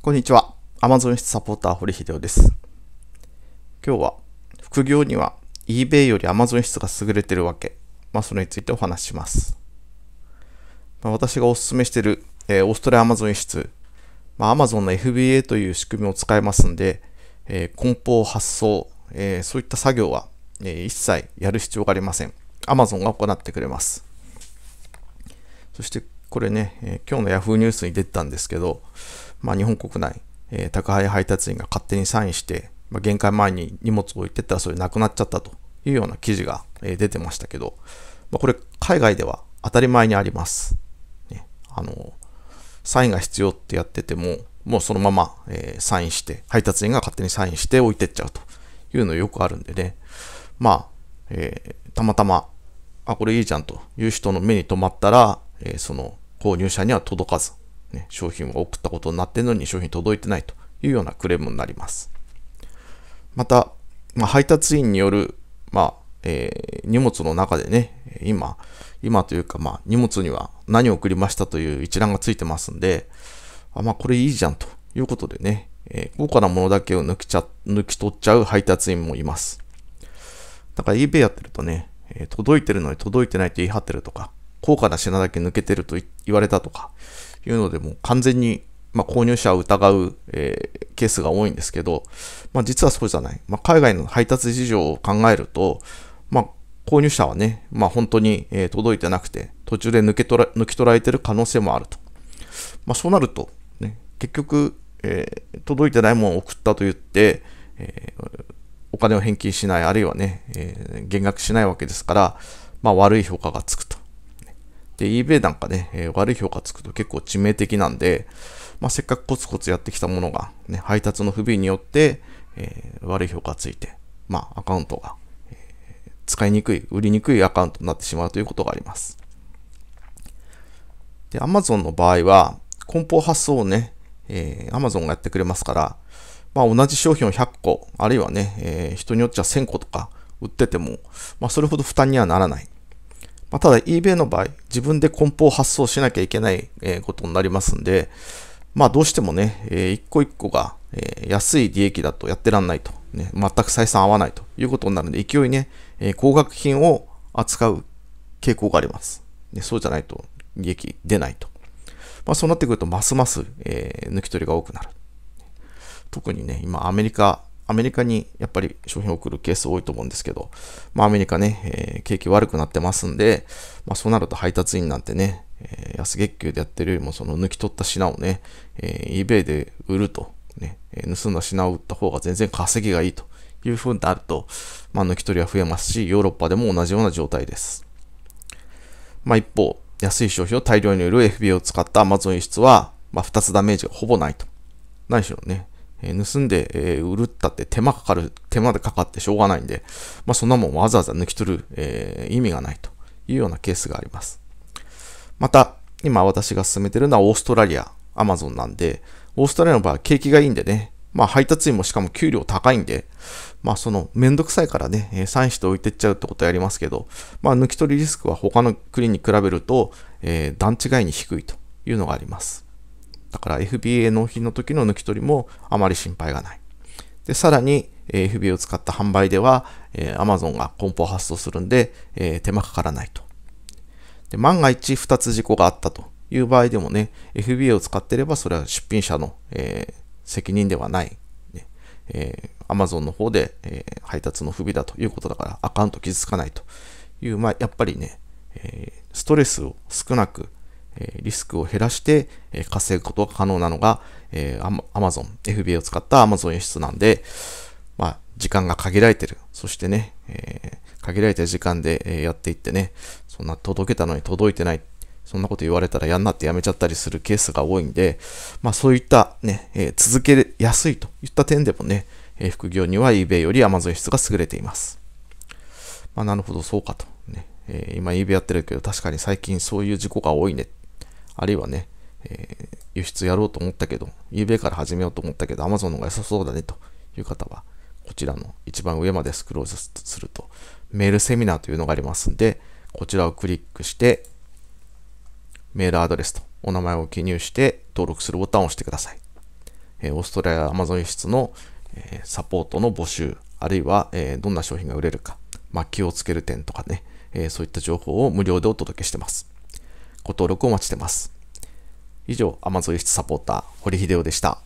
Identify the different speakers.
Speaker 1: こんにちは。Amazon 室サポーター堀秀夫です。今日は副業には eBay より Amazon 室が優れてるわけ。まあ、それについてお話しします。まあ、私がお勧めしている、えー、オーストラリア Amazon 室。まあ、Amazon の FBA という仕組みを使いますんで、えー、梱包、発送、えー、そういった作業は、えー、一切やる必要がありません。Amazon が行ってくれます。そしてこれね、えー、今日の Yahoo ニュースに出てたんですけど、まあ、日本国内、えー、宅配配達員が勝手にサインして、まあ、玄関前に荷物を置いてったらそれなくなっちゃったというような記事が、えー、出てましたけど、まあ、これ海外では当たり前にあります。ね、あのサインが必要ってやってても、もうそのまま、えー、サインして、配達員が勝手にサインして置いてっちゃうというのよくあるんでね。まあ、えー、たまたま、あ、これいいじゃんという人の目に留まったら、えー、その購入者には届かず、ね、商品を送ったことになってるのに商品届いてないというようなクレームになります。また、まあ、配達員による、まあ、えー、荷物の中でね、今、今というか、まあ、荷物には何を送りましたという一覧がついてますんで、あ、まあ、これいいじゃんということでね、えー、高なものだけを抜きちゃ、抜き取っちゃう配達員もいます。だから eBay やってるとね、え届いてるのに届いてないと言い張ってるとか、高価な品だけ抜けてると言われたとかいうのでも完全に、ま購入者を疑う、えー、ケースが多いんですけど、まあ、実はそうじゃない、まあ、海外の配達事情を考えると、まあ、購入者はね、まあ、本当に、え届いてなくて途中で抜け取ら抜き取られてる可能性もあると、まそうなると、ね、結局、えー、届いてないものを送ったと言って、えー、お金を返金しない、あるいはね、えー、減額しないわけですから、まあ、悪い評価がつくとで、eBay なんかね、えー、悪い評価つくと結構致命的なんで、まあ、せっかくコツコツやってきたものが、ね、配達の不備によって、えー、悪い評価ついて、まあ、アカウントが、えー、使いにくい、売りにくいアカウントになってしまうということがあります。で、Amazon の場合は、梱包発送をね、えー、Amazon がやってくれますから、まあ、同じ商品を100個、あるいはね、えー、人によっちゃ1000個とか売ってても、まあ、それほど負担にはならない。まあ、ただ eBay の場合、自分で梱包発送しなきゃいけないことになりますんで、まあどうしてもね、えー、一個一個が、え安い利益だとやってらんないと、ね、全く採算合わないということになるんで、勢いね、え高額品を扱う傾向があります。ね、そうじゃないと利益出ないと。まあそうなってくると、ますます、えー、抜き取りが多くなる。特にね、今アメリカアメリカにやっぱり商品を送るケース多いと思うんですけど、まあ、アメリカね、えー、景気悪くなってますんで、まあ、そうなると配達員なんてね、えー、安月給でやってるよりもその抜き取った品をね、えー、eBay で売ると、ね、盗んだ品を売った方が全然稼ぎがいいというふうになると、まあ、抜き取りは増えますし、ヨーロッパでも同じような状態です。まあ、一方、安い商品を大量に売る FBA を使った Amazon 輸出は、まあ、2つダメージがほぼないと。何しろね、え盗んで、え売るったって手間かかる、手間でかかってしょうがないんで、まあ、そんなもんわざわざ抜き取る、えー、意味がないというようなケースがあります。また、今私が進めてるのはオーストラリア、アマゾンなんで、オーストラリアの場合は景気がいいんでね、まあ配達員もしかも給料高いんで、まあそのめんどくさいからね、えー、サインして置いてっちゃうってことやりますけど、まあ抜き取りリスクは他の国に比べると、えー、段違いに低いというのがあります。だから FBA 納品の時の抜き取りもあまり心配がない。で、さらに FBA を使った販売では、え Amazon が梱包発送するんで、え手間かからないと。で、万が一2つ事故があったという場合でもね、FBA を使ってればそれは出品者の、え責任ではないえー、Amazon の方で、えー、配達の不備だということだからアカウント傷つかないという、まあ、やっぱりね、えー、ストレスを少なくえリスクを減らして、え稼ぐことが可能なのが、えー、Amazon、FBA を使った Amazon 輸出なんで、まあ、時間が限られてる。そしてね、え限られた時間で、えやっていってね、そんな届けたのに届いてない。そんなこと言われたら嫌になってやめちゃったりするケースが多いんで、まあそういったね、えー、続けやすいといった点でもね、え副業には eBay より Amazon 輸出が優れています。まあなるほど、そうかと、ね。えー、今 eBay やってるけど確かに最近そういう事故が多いね。あるいはね、えー、輸出やろうと思ったけど、昨 b a から始めようと思ったけど、Amazon の方が良さそうだねという方は、こちらの一番上までスクロールすると、メールセミナーというのがありますんで、こちらをクリックして、メールアドレスとお名前を記入して登録するボタンを押してください。えー、オーストラリア Amazon 輸出の、えー、サポートの募集、あるいは、えー、どんな商品が売れるか、まあ、気をつける点とかね、えそういった情報を無料でお届けしてます。ご登録お待ちしてます。以上、アマゾン輸出サポーター、堀秀夫でした。